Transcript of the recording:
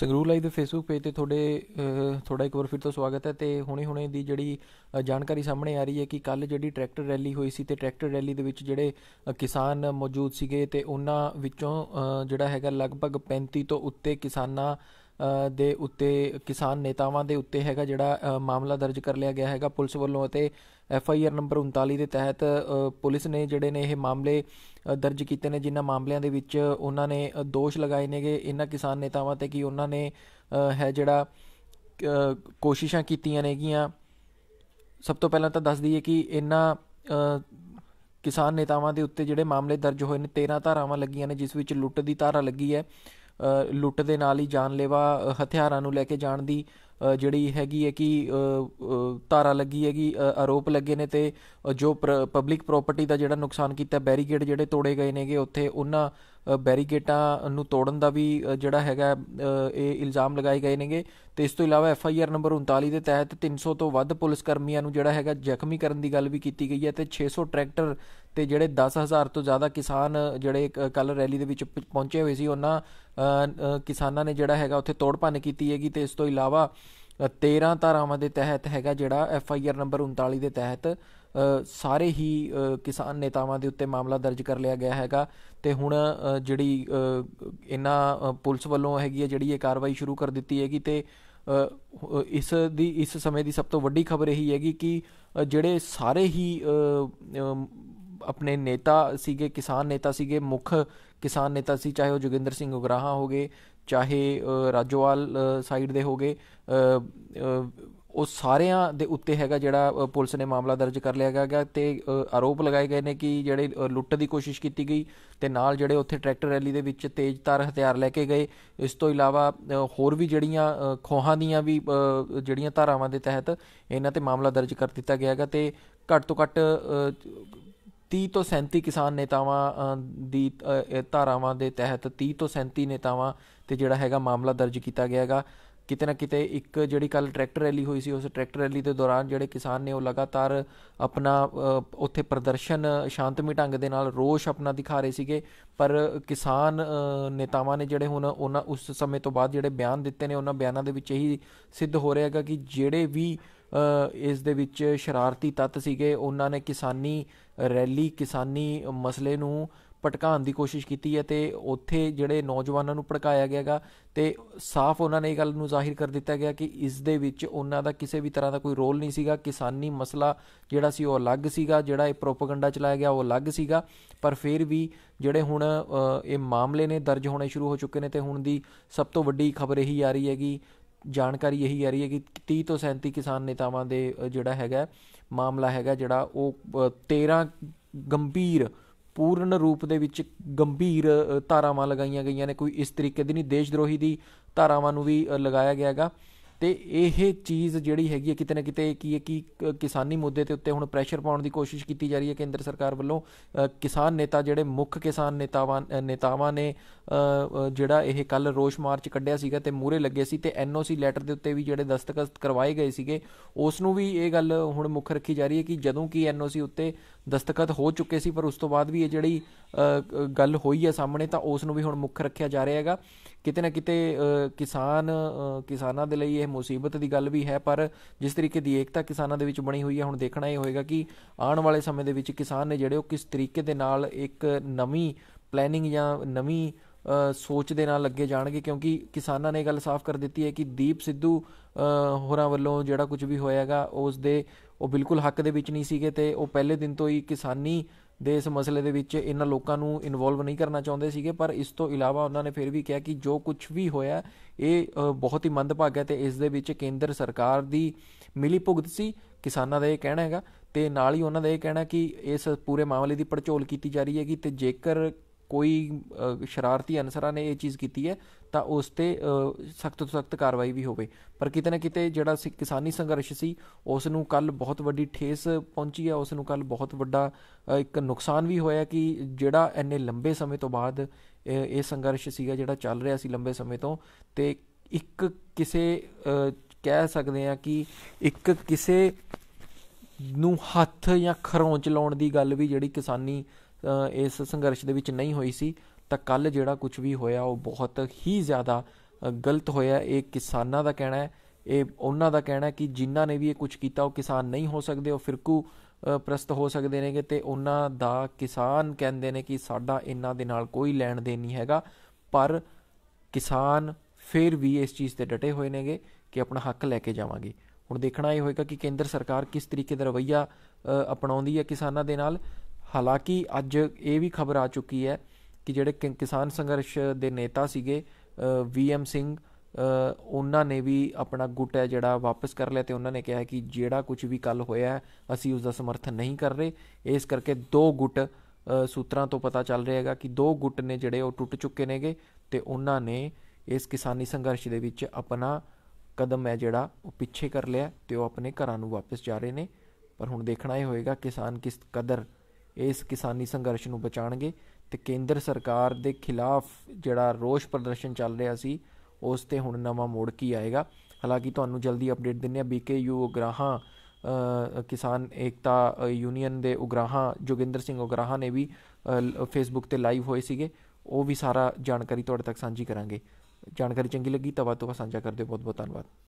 ਸਗਰੂ live ਦੇ Facebook page ਤੇ ਤੁਹਾਡੇ ਥੋੜਾ ਇੱਕ ਵਾਰ ਫਿਰ ਤੋਂ ਸਵਾਗਤ ਹੈ ਤੇ ਹੁਣੇ-ਹੁਣੇ ਦੀ ਜਿਹੜੀ ਜਾਣਕਾਰੀ ਸਾਹਮਣੇ ਆ ਰਹੀ ਹੈ ਕਿ ਕੱਲ ਜਿਹੜੀ ਟਰੈਕਟਰ ਰੈਲੀ ਹੋਈ ਸੀ ਤੇ ਟਰੈਕਟਰ ਰੈਲੀ ਦੇ ਵਿੱਚ ਜਿਹੜੇ ਕਿਸਾਨ ਮੌਜੂਦ ਸੀਗੇ ਤੇ ਉਹਨਾਂ ਵਿੱਚੋਂ ਜਿਹੜਾ ਹੈਗਾ ਲਗਭਗ 35 ਤੋਂ ਉੱਤੇ ਕਿਸਾਨਾਂ ਦੇ ਉੱਤੇ ਕਿਸਾਨ ਨੇਤਾਵਾਂ ਦੇ ਉੱਤੇ ਹੈਗਾ ਜਿਹੜਾ ਮਾਮਲਾ ਦਰਜ ਕਰ ਲਿਆ ਗਿਆ ਹੈਗਾ ਪੁਲਿਸ ਵੱਲੋਂ ਅਤੇ ਐਫ ਆਈ ਆਰ ਨੰਬਰ 39 ਦੇ ਤਹਿਤ ਪੁਲਿਸ ਨੇ ਜਿਹੜੇ ਨੇ ਇਹ ਮਾਮਲੇ ਦਰਜ ਕੀਤੇ ਨੇ ਜਿਨ੍ਹਾਂ ਮਾਮਲਿਆਂ ਦੇ ਵਿੱਚ ਉਹਨਾਂ ਨੇ ਦੋਸ਼ ਲਗਾਏ ਨੇਗੇ ਇਹਨਾਂ ਕਿਸਾਨ ਨੇਤਾਵਾਂ ਤੇ ਕਿ ਉਹਨਾਂ ਨੇ ਹੈ ਜਿਹੜਾ ਕੋਸ਼ਿਸ਼ਾਂ ਕੀਤੀਆਂ ਨੇਗੀਆਂ ਸਭ ਤੋਂ ਪਹਿਲਾਂ ਤਾਂ ਦੱਸ ਦਈਏ ਕਿ ਇਹਨਾਂ ਕਿਸਾਨ ਨੇਤਾਵਾਂ ਦੇ ਉੱਤੇ ਜਿਹੜੇ ਮਾਮਲੇ ਦਰਜ ਹੋਏ ਨੇ 13 ਧਾਰਾਵਾਂ ਲੱਗੀਆਂ ਨੇ ਜਿਸ ਵਿੱਚ ਲੁੱਟ ਦੀ ਧਾਰਾ ਲੱਗੀ ਹੈ ਲੁੱਟ ਦੇ ਨਾਲ ਹੀ ਜਾਨਲੇਵਾ ਹਥਿਆਰਾਂ ਨੂੰ ਲੈ ਕੇ ਜਾਣ ਦੀ ਜਿਹੜੀ ਹੈਗੀ ਹੈ ਕਿ ਤਾਰਾ ਲੱਗੀ ਹੈਗੀ ਆਰੋਪ ਲੱਗੇ ਨੇ ਤੇ ਜੋ ਪਬਲਿਕ ਪ੍ਰਾਪਰਟੀ ਦਾ ਜਿਹੜਾ ਨੁਕਸਾਨ ਕੀਤਾ ਬੈਰੀਕੇਡ ਜਿਹੜੇ ਤੋੜੇ ਗਏ ਨੇਗੇ ਉੱਥੇ ਉਹਨਾਂ ਬੈਰੀਕੇਟਾਂ ਨੂੰ ਤੋੜਨ ਦਾ ਵੀ ਜਿਹੜਾ ਹੈਗਾ ਇਹ ਇਲਜ਼ਾਮ ਲਗਾਏ ਗਏ ਨੇਗੇ ਤੇ ਇਸ ਤੋਂ ਇਲਾਵਾ ਐਫ ਆਈ ਆਰ ਨੰਬਰ 39 ਦੇ ਤਹਿਤ 300 ਤੋਂ ਵੱਧ ਪੁਲਿਸ ਕਰਮੀਆਂ ਨੂੰ ਜਿਹੜਾ ਹੈਗਾ ਜ਼ਖਮੀ ਕਰਨ ਦੀ ਗੱਲ ਵੀ ਕੀਤੀ ਗਈ ਹੈ ਤੇ 600 ਟਰੈਕਟਰ ਤੇ ਜਿਹੜੇ 10000 ਤੋਂ ਜ਼ਿਆਦਾ ਕਿਸਾਨ ਜਿਹੜੇ ਕੱਲ ਰੈਲੀ ਦੇ ਵਿੱਚ ਪਹੁੰਚੇ ਹੋਏ ਸੀ ਉਹਨਾਂ ਕਿਸਾਨਾਂ ਨੇ ਜਿਹੜਾ ਹੈਗਾ ਉੱਥੇ ਤੋੜ ਭੰਨ ਕੀਤੀ ਹੈਗੀ ਤੇ ਇਸ ਤੋਂ ਇਲਾਵਾ 13 ਧਾਰਾਵਾਂ ਦੇ ਤਹਿਤ ਹੈਗਾ ਜਿਹੜਾ ਐਫ ਆਈ ਆਰ ਨੰਬਰ 39 ਦੇ ਤਹਿਤ ਸਾਰੇ ਹੀ ਕਿਸਾਨ ਨੇਤਾਵਾਂ ਦੇ ਉੱਤੇ ਮਾਮਲਾ ਦਰਜ ਕਰ ਲਿਆ ਗਿਆ ਹੈਗਾ ਤੇ ਹੁਣ ਜਿਹੜੀ ਇਹਨਾਂ ਪੁਲਿਸ ਵੱਲੋਂ ਹੈਗੀ ਹੈ ਜਿਹੜੀ ਇਹ ਕਾਰਵਾਈ ਸ਼ੁਰੂ ਕਰ ਦਿੱਤੀ ਹੈਗੀ ਤੇ ਇਸ ਦੀ ਇਸ ਸਮੇਂ ਦੀ ਸਭ ਤੋਂ ਵੱਡੀ ਖਬਰ ਇਹ ਹੀ ਹੈਗੀ ਕਿ ਜਿਹੜੇ ਸਾਰੇ ਹੀ ਆਪਣੇ ਨੇਤਾ ਸੀਗੇ ਕਿਸਾਨ ਨੇਤਾ ਸੀਗੇ ਮੁੱਖ ਕਿਸਾਨ ਨੇਤਾ ਸੀ ਚਾਹੇ ਉਹ ਜੋਗਿੰਦਰ ਸਿੰਘ ਉਗਰਾਹਾ ਹੋਗੇ ਚਾਹੇ ਰਾਜੋਵਾਲ ਸਾਈਡ ਦੇ ਹੋਗੇ ਉਹ ਸਾਰਿਆਂ ਦੇ ਉੱਤੇ ਹੈਗਾ ਜਿਹੜਾ ਪੁਲਿਸ ਨੇ ਮਾਮਲਾ ਦਰਜ ਕਰ ਲਿਆ ਗਿਆ ਤੇ ਆਰੋਪ ਲਗਾਏ ਗਏ ਨੇ ਕਿ ਜਿਹੜੇ ਲੁੱਟ ਦੀ ਕੋਸ਼ਿਸ਼ ਕੀਤੀ ਗਈ ਤੇ ਨਾਲ ਜਿਹੜੇ ਉੱਥੇ ਟਰੈਕਟਰ ਰੈਲੀ ਦੇ ਵਿੱਚ ਤੇਜ਼ ਤਾਰ ਹਥਿਆਰ ਲੈ ਕੇ ਗਏ ਇਸ ਤੋਂ ਇਲਾਵਾ ਹੋਰ ਵੀ ਜਿਹੜੀਆਂ ਖੋਹਾਂ ਦੀਆਂ ਵੀ ਜਿਹੜੀਆਂ ਧਾਰਾਵਾਂ ਦੇ ਤਹਿਤ ਇਹਨਾਂ ਤੇ ਮਾਮਲਾ ਦਰਜ ਕਰ ਦਿੱਤਾ ਗਿਆ ਹੈਗਾ ਤੇ ਘੱਟ ਤੋਂ ਘੱਟ 30 ਤੋਂ 37 ਕਿਸਾਨ ਨੇਤਾਵਾਂ ਦੀ ਧਾਰਾਵਾਂ ਦੇ ਤਹਿਤ 30 ਤੋਂ 37 ਨੇਤਾਵਾਂ ਤੇ ਜਿਹੜਾ ਹੈਗਾ ਮਾਮਲਾ ਦਰਜ ਕੀਤਾ ਗਿਆ ਹੈਗਾ ਕਿਤੇ ਨਾ ਕਿਤੇ ਇੱਕ ਜਿਹੜੀ ਕੱਲ ਟਰੈਕਟਰ ਰੈਲੀ ਹੋਈ ਸੀ ਉਸ ਟਰੈਕਟਰ ਰੈਲੀ ਦੇ ਦੌਰਾਨ ਜਿਹੜੇ ਕਿਸਾਨ ਨੇ ਉਹ ਲਗਾਤਾਰ ਆਪਣਾ ਉੱਥੇ ਪ੍ਰਦਰਸ਼ਨ ਸ਼ਾਂਤਮਈ ਢੰਗ ਦੇ ਨਾਲ ਰੋਸ਼ ਆਪਣਾ ਦਿਖਾ ਰਹੇ ਸੀਗੇ ਪਰ ਕਿਸਾਨ ਨੇਤਾਵਾਂ ਨੇ ਜਿਹੜੇ ਹੁਣ ਉਹਨਾਂ ਉਸ ਸਮੇਂ ਤੋਂ ਬਾਅਦ ਜਿਹੜੇ ਬਿਆਨ ਦਿੱਤੇ ਨੇ ਉਹਨਾਂ ਬਿਆਨਾਂ ਦੇ ਵਿੱਚ ਇਹੀ ਸਿੱਧ ਹੋ ਰਿਹਾ ਹੈਗਾ ਕਿ ਜਿਹੜੇ ਵੀ ਇਸ ਦੇ ਵਿੱਚ ਸ਼ਰਾਰਤੀ ਤੱਤ ਸੀਗੇ ਉਹਨਾਂ ਨੇ ਕਿਸਾਨੀ ਰੈਲੀ ਕਿਸਾਨੀ ਮਸਲੇ ਨੂੰ ਭਟਕਾਉਣ ਦੀ ਕੋਸ਼ਿਸ਼ ਕੀਤੀ ਹੈ ਤੇ ਉੱਥੇ ਜਿਹੜੇ ਨੌਜਵਾਨਾਂ ਨੂੰ ਭੜਕਾਇਆ ਗਿਆਗਾ ਤੇ ਸਾਫ਼ ਉਹਨਾਂ ਨੇ ਇਹ ਗੱਲ ਨੂੰ ਜ਼ਾਹਿਰ ਕਰ ਦਿੱਤਾ ਗਿਆ ਕਿ ਇਸ ਦੇ ਵਿੱਚ ਉਹਨਾਂ ਦਾ ਕਿਸੇ ਵੀ ਤਰ੍ਹਾਂ ਦਾ ਕੋਈ ਰੋਲ ਨਹੀਂ ਸੀਗਾ ਕਿਸਾਨੀ ਮਸਲਾ ਜਿਹੜਾ ਸੀ ਉਹ ਅਲੱਗ ਸੀਗਾ ਜਿਹੜਾ ਇਹ ਪ੍ਰੋਪਗੈਂਡਾ ਚਲਾਇਆ ਗਿਆ ਉਹ ਅਲੱਗ ਸੀਗਾ ਪਰ ਫਿਰ ਵੀ ਜਿਹੜੇ ਹੁਣ ਇਹ ਮਾਮਲੇ ਨੇ ਦਰਜ ਹੋਣੇ ਸ਼ੁਰੂ ਹੋ ਚੁੱਕੇ ਨੇ ਤੇ ਹੁਣ ਦੀ ਸਭ ਤੋਂ ਵੱਡੀ ਖਬਰ ਇਹੀ ਆ ਰਹੀ ਹੈਗੀ ਜਾਣਕਾਰੀ ਇਹੀ ਆ ਰਹੀ ਹੈ ਕਿ 30 ਤੋਂ 37 ਕਿਸਾਨ ਨੇਤਾਵਾਂ ਦੇ ਜਿਹੜਾ ਹੈਗਾ ਮਾਮਲਾ ਹੈਗਾ ਜਿਹੜਾ ਉਹ 13 ਗੰਭੀਰ ਪੂਰਨ ਰੂਪ ਦੇ ਵਿੱਚ ਗੰਭੀਰ ਧਾਰਾਵਾਂ ਲਗਾਈਆਂ ਗਈਆਂ ਨੇ ਕੋਈ ਇਸ ਤਰੀਕੇ ਦੀ ਨਹੀਂ ਦਰੋਹੀ ਦੀ ਧਾਰਾਵਾਂ ਨੂੰ ਵੀ ਲਗਾਇਆ ਗਿਆ ਹੈਗਾ ਤੇ ਇਹ ਚੀਜ਼ ਜਿਹੜੀ ਹੈਗੀ ਹੈ ਕਿਤੇ ਨਾ ਕਿਤੇ ਕੀ ਹੈ ਕਿ ਕਿਸਾਨੀ ਮੁੱਦੇ ਤੇ ਉੱਤੇ ਹੁਣ ਪ੍ਰੈਸ਼ਰ ਪਾਉਣ ਦੀ ਕੋਸ਼ਿਸ਼ ਕੀਤੀ ਜਾ ਰਹੀ ਹੈ ਕੇਂਦਰ ਸਰਕਾਰ ਵੱਲੋਂ ਕਿਸਾਨ ਨੇਤਾ ਜਿਹੜੇ ਮੁੱਖ ਕਿਸਾਨ ਨੇਤਾਵਾਂ ਨੇਤਾਵਾਂ ਨੇ ਜਿਹੜਾ ਇਹ ਕੱਲ ਰੋਸ਼ ਮਾਰਚ ਕੱਢਿਆ ਸੀਗਾ ਤੇ ਮੂਰੇ ਲੱਗੇ ਸੀ ਤੇ ਐਨਓਸੀ ਲੈਟਰ ਦੇ ਉੱਤੇ ਵੀ ਜਿਹੜੇ ਦਸਤਖਤ ਕਰਵਾਏ ਗਏ ਸੀਗੇ ਉਸ ਨੂੰ ਵੀ ਇਹ ਗੱਲ ਹੁਣ ਮੁੱਖ ਰੱਖੀ ਜਾ ਰਹੀ ਹੈ ਕਿ ਜਦੋਂ ਕਿ ਐਨਓਸੀ ਉੱਤੇ ਦਸਤਖਤ ਹੋ ਚੁੱਕੇ ਸੀ ਪਰ ਉਸ ਤੋਂ ਬਾਅਦ ਵੀ ਇਹ ਜਿਹੜੀ ਗੱਲ ਹੋਈ ਹੈ ਸਾਹਮਣੇ ਤਾਂ ਉਸ ਨੂੰ ਵੀ ਹੁਣ ਮੁੱਖ ਰੱਖਿਆ ਜਾ ਰਿਹਾ ਹੈਗਾ ਕਿਤੇ ਨਾ ਕਿਤੇ ਕਿਸਾਨ ਕਿਸਾਨਾਂ ਦੇ ਲਈ ਇਹ ਮੁਸੀਬਤ ਦੀ ਗੱਲ ਵੀ ਹੈ ਪਰ ਜਿਸ ਤਰੀਕੇ ਦੀ ਏਕਤਾ ਕਿਸਾਨਾਂ ਦੇ ਵਿੱਚ ਬਣੀ ਹੋਈ ਹੈ ਹੁਣ ਦੇਖਣਾ ਇਹ ਹੋਏਗਾ ਕਿ ਆਉਣ ਵਾਲੇ ਸਮੇਂ ਦੇ ਵਿੱਚ ਕਿਸਾਨ ਨੇ ਜਿਹੜੇ ਉਹ ਕਿਸ ਤਰੀਕੇ ਦੇ ਨਾਲ ਇੱਕ ਨਵੀਂ ਪਲੈਨਿੰਗ ਜਾਂ ਨਵੀਂ ਸੋਚ ਦੇ ਨਾਲ ਲੱਗੇ ਜਾਣਗੇ ਕਿਉਂਕਿ ਕਿਸਾਨਾਂ ਨੇ ਗੱਲ ਸਾਫ਼ ਕਰ ਦਿੱਤੀ ਹੈ ਕਿ ਦੀਪ ਸਿੱਧੂ ਹੋਰਾਂ ਵੱਲੋਂ ਜਿਹੜਾ ਕੁਝ ਵੀ ਹੋਇਆਗਾ ਉਸ ਦੇ ਉਹ ਬਿਲਕੁਲ ਹੱਕ ਦੇ ਵਿੱਚ ਨਹੀਂ ਸੀਗੇ ਤੇ ਉਹ ਪਹਿਲੇ ਦਿਨ ਤੋਂ ਹੀ ਕਿਸਾਨੀ ਦੇ ਇਸ ਮਸਲੇ ਦੇ ਵਿੱਚ ਇਹਨਾਂ ਲੋਕਾਂ ਨੂੰ ਇਨਵੋਲਵ ਨਹੀਂ ਕਰਨਾ ਚਾਹੁੰਦੇ ਸੀਗੇ ਪਰ ਇਸ ਤੋਂ ਇਲਾਵਾ ਉਹਨਾਂ ਨੇ ਫਿਰ ਵੀ ਕਿਹਾ ਕਿ ਜੋ ਕੁਝ ਵੀ ਹੋਇਆ ਇਹ ਬਹੁਤ ਹੀ ਮੰਦਭਾਗ ਹੈ ਤੇ ਇਸ ਦੇ ਵਿੱਚ ਕੇਂਦਰ ਸਰਕਾਰ ਦੀ ਮਿਲੀ ਭੁਗਤ ਸੀ ਕਿਸਾਨਾਂ ਦਾ ਇਹ ਕਹਿਣਾ ਹੈਗਾ ਤੇ ਨਾਲ ਹੀ ਉਹਨਾਂ ਦਾ ਇਹ ਕਹਿਣਾ ਕਿ ਇਸ ਪੂਰੇ ਮਾਮਲੇ ਦੀ ਪੜਚੋਲ ਕੀਤੀ ਜਾ ਰਹੀ ਹੈਗੀ ਤੇ ਜੇਕਰ ਕੋਈ ਸ਼ਰਾਰਤੀ ਅਨਸਰਾਂ ਨੇ ਇਹ ਚੀਜ਼ ਕੀਤੀ ਹੈ ਤਾਂ ਉਸ ਤੇ ਸਖਤ ਤੋਂ ਸਖਤ ਕਾਰਵਾਈ ਵੀ ਹੋਵੇ ਪਰ ਕਿਤੇ ਨਾ ਕਿਤੇ ਜਿਹੜਾ ਕਿਸਾਨੀ ਸੰਘਰਸ਼ ਸੀ ਉਸ ਨੂੰ ਕੱਲ ਬਹੁਤ ਵੱਡੀ ਠੇਸ ਪਹੁੰਚੀ ਹੈ ਉਸ ਨੂੰ ਕੱਲ ਬਹੁਤ ਵੱਡਾ ਇੱਕ ਨੁਕਸਾਨ ਵੀ ਹੋਇਆ ਕਿ ਜਿਹੜਾ ਇੰਨੇ ਲੰਬੇ ਸਮੇਂ ਤੋਂ ਬਾਅਦ ਇਹ ਸੰਘਰਸ਼ ਸੀਗਾ ਜਿਹੜਾ ਚੱਲ ਰਿਹਾ ਸੀ ਲੰਬੇ ਸਮੇਂ ਤੋਂ ਤੇ ਇੱਕ ਕਿਸੇ ਕਹਿ ਸਕਦੇ ਆ ਕਿ ਇੱਕ ਕਿਸੇ ਨੂੰ ਹੱਥ ਜਾਂ ਖਰੋਂਚ ਲਾਉਣ ਦੀ ਗੱਲ ਵੀ ਜਿਹੜੀ ਕਿਸਾਨੀ ਇਸ ਸੰਘਰਸ਼ ਦੇ ਵਿੱਚ ਨਹੀਂ ਹੋਈ ਸੀ ਤਾਂ ਕੱਲ ਜਿਹੜਾ ਕੁਝ ਵੀ ਹੋਇਆ ਉਹ ਬਹੁਤ ਹੀ ਜ਼ਿਆਦਾ ਗਲਤ ਹੋਇਆ ਇਹ ਕਿਸਾਨਾਂ ਦਾ ਕਹਿਣਾ ਹੈ ਇਹ ਉਹਨਾਂ ਦਾ ਕਹਿਣਾ ਕਿ ਜਿਨ੍ਹਾਂ ਨੇ ਵੀ ਇਹ ਕੁਝ ਕੀਤਾ ਉਹ ਕਿਸਾਨ ਨਹੀਂ ਹੋ ਸਕਦੇ ਉਹ ਫਿਰਕੂ ਪ੍ਰਸਤ ਹੋ ਸਕਦੇ ਨੇਗੇ ਤੇ ਉਹਨਾਂ ਦਾ ਕਿਸਾਨ ਕਹਿੰਦੇ ਨੇ ਕਿ ਸਾਡਾ ਇਹਨਾਂ ਦੇ ਨਾਲ ਕੋਈ ਲੈਣ ਦੇਣ ਨਹੀਂ ਹੈਗਾ ਪਰ ਕਿਸਾਨ ਫਿਰ ਵੀ ਇਸ ਚੀਜ਼ ਤੇ ਡਟੇ ਹੋਏ ਨੇਗੇ ਕਿ ਆਪਣਾ ਹੱਕ ਲੈ ਕੇ ਜਾਵਾਂਗੇ ਹੁਣ ਦੇਖਣਾ ਇਹ ਹੋਏਗਾ ਕਿ ਕੇਂਦਰ ਸਰਕਾਰ ਕਿਸ ਤਰੀਕੇ ਦਾ ਰਵਈਆ ਅਪਣਾਉਂਦੀ ਹੈ ਕਿਸਾਨਾਂ ਦੇ ਨਾਲ ਹਾਲਾਂਕਿ ਅੱਜ ਇਹ ਵੀ ਖਬਰ ਆ ਚੁੱਕੀ ਹੈ ਕਿ ਜਿਹੜੇ ਕਿਸਾਨ ਸੰਘਰਸ਼ ਦੇ ਨੇਤਾ ਸੀਗੇ ਵੀਐਮ ਸਿੰਘ ਉਹਨਾਂ ਨੇ ਵੀ ਆਪਣਾ ਗੁੱਟ ਹੈ ਜਿਹੜਾ ਵਾਪਸ ਕਰ ਲਿਆ ਤੇ ਉਹਨਾਂ ਨੇ ਕਿਹਾ ਕਿ ਜਿਹੜਾ ਕੁਝ ਵੀ ਕੱਲ ਹੋਇਆ ਅਸੀਂ ਉਸ ਦਾ ਸਮਰਥਨ ਨਹੀਂ ਕਰ ਰਹੇ ਇਸ ਕਰਕੇ ਦੋ ਗੁੱਟ ਸੂਤਰਾਂ ਤੋਂ ਪਤਾ ਚੱਲ ਰਿਹਾ ਹੈਗਾ ਕਿ ਦੋ ਗੁੱਟ ਨੇ ਜਿਹੜੇ ਉਹ ਟੁੱਟ ਚੁੱਕੇ ਨੇਗੇ ਤੇ ਉਹਨਾਂ ਨੇ ਇਸ ਕਿਸਾਨੀ ਸੰਘਰਸ਼ ਦੇ ਵਿੱਚ ਆਪਣਾ ਕਦਮ ਹੈ ਜਿਹੜਾ ਉਹ ਪਿੱਛੇ ਕਰ ਲਿਆ ਤੇ ਉਹ ਆਪਣੇ ਘਰਾਂ ਨੂੰ ਵਾਪਸ ਜਾ ਰਹੇ ਨੇ ਪਰ ਹੁਣ ਦੇਖਣਾ ਇਹ ਹੋਏਗਾ ਕਿਸਾਨ ਕਿਸ ਕਦਰ ਇਸ ਕਿਸਾਨੀ ਸੰਘਰਸ਼ ਨੂੰ ਬਚਾਣਗੇ ਤੇ ਕੇਂਦਰ ਸਰਕਾਰ ਦੇ ਖਿਲਾਫ ਜਿਹੜਾ ਰੋਸ ਪ੍ਰਦਰਸ਼ਨ ਚੱਲ ਰਿਹਾ ਸੀ ਉਸ ਤੇ ਹੁਣ ਨਵਾਂ ਮੋੜ ਕੀ ਆਏਗਾ ਹਾਲਾਂਕਿ ਤੁਹਾਨੂੰ ਜਲਦੀ ਅਪਡੇਟ ਦਿੰਨੇ ਆ ਬੀਕੇਯੂ ਉਗਰਾਹਾਂ ਕਿਸਾਨ ਏਕਤਾ ਯੂਨੀਅਨ ਦੇ ਉਗਰਾਹਾਂ ਜੋਗਿੰਦਰ ਸਿੰਘ ਉਗਰਾਹਾਂ ਨੇ ਵੀ ਫੇਸਬੁੱਕ ਤੇ ਲਾਈਵ ਹੋਏ ਸੀਗੇ ਉਹ ਵੀ ਸਾਰਾ ਜਾਣਕਾਰੀ ਤੁਹਾਡੇ ਤੱਕ ਸਾਂਝੀ ਕਰਾਂਗੇ ਜਾਣਕਾਰੀ ਚੰਗੀ ਲੱਗੀ ਤਾਂ ਤੋਂ ਸਾਂਝਾ ਕਰਦੇ ਬਹੁਤ ਬਹੁਤ ਧੰਨਵਾਦ